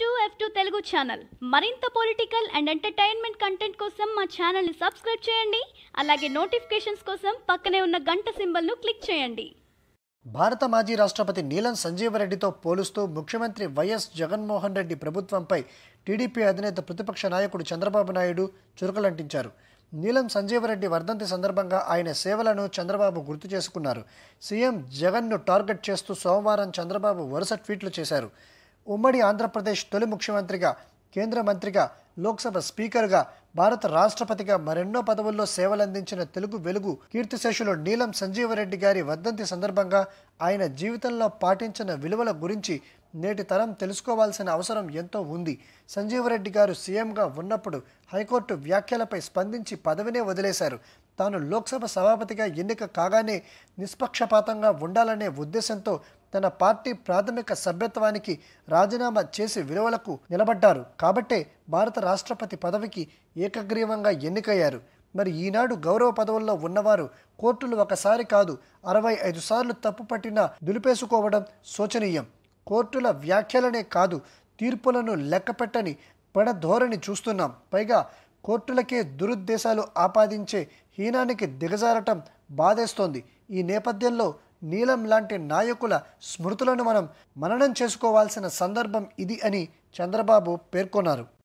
to F two Telugu channel మరింత political and entertainment content కోసం మా ఛానల్ని సబ్స్క్రైబ్ చేయండి అలాగే నోటిఫికేషన్స్ కోసం పక్కనే ఉన్న గంట సింబల్ను క్లిక్ చేయండి భారత మాజీ రాష్ట్రపతి నీలం సంజీవరెడ్డితో పోలుస్తూ ముఖ్యమంత్రి వైఎస్ జగన్మోహన్ రెడ్డి ప్రభుత్వంపై టీడీపీ అధినేత ప్రతిపక్ష నాయకుడు చంద్రబాబు నాయుడు చురుకలంటించారు నీలం సంజీవరెడ్డి వర్ధంతి సందర్భంగా ఆయన సేవలను చంద్రబాబు గుర్తు చేసుకున్నారు సీఎం జగన్ను టార్గెట్ చేస్తూ సోమవారం చంద్రబాబు వరుస ట్వీట్లు చేశారు ఉమ్మడి ఆంధ్రప్రదేశ్ తొలి ముఖ్యమంత్రిగా కేంద్ర మంత్రిగా లోక్సభ స్పీకర్గా భారత రాష్ట్రపతిగా మరెన్నో పదవుల్లో సేవలందించిన తెలుగు వెలుగు కీర్తిశేషులు నీలం సంజీవరెడ్డి గారి వర్ధంతి సందర్భంగా ఆయన జీవితంలో పాటించిన విలువల గురించి నేటి తరం తెలుసుకోవాల్సిన అవసరం ఎంతో ఉంది సంజీవరెడ్డి గారు సీఎంగా ఉన్నప్పుడు హైకోర్టు వ్యాఖ్యలపై స్పందించి పదవినే వదిలేశారు తాను లోక్సభ సభాపతిగా ఎన్నిక కాగానే నిష్పక్షపాతంగా ఉండాలనే ఉద్దేశంతో తన పార్టీ ప్రాథమిక సభ్యత్వానికి రాజీనామా చేసి విలువలకు నిలబడ్డారు కాబట్టే భారత రాష్ట్రపతి పదవికి ఏకగ్రీవంగా ఎన్నికయ్యారు మరి ఈనాడు గౌరవ పదవుల్లో ఉన్నవారు కోర్టులు ఒకసారి కాదు అరవై ఐదు సార్లు తప్పు పట్టినా దులిపేసుకోవడం శోచనీయం కోర్టుల వ్యాఖ్యలనే కాదు తీర్పులను లెక్కపెట్టని ధోరణి చూస్తున్నాం పైగా కోర్టులకే దురుద్దేశాలు ఆపాదించే హీనానికి దిగజారటం బాధేస్తోంది ఈ నేపథ్యంలో నీలం లాంటి నాయకుల స్మృతులను మనం మననం చేసుకోవాల్సిన సందర్భం ఇది అని చంద్రబాబు పేర్కొన్నారు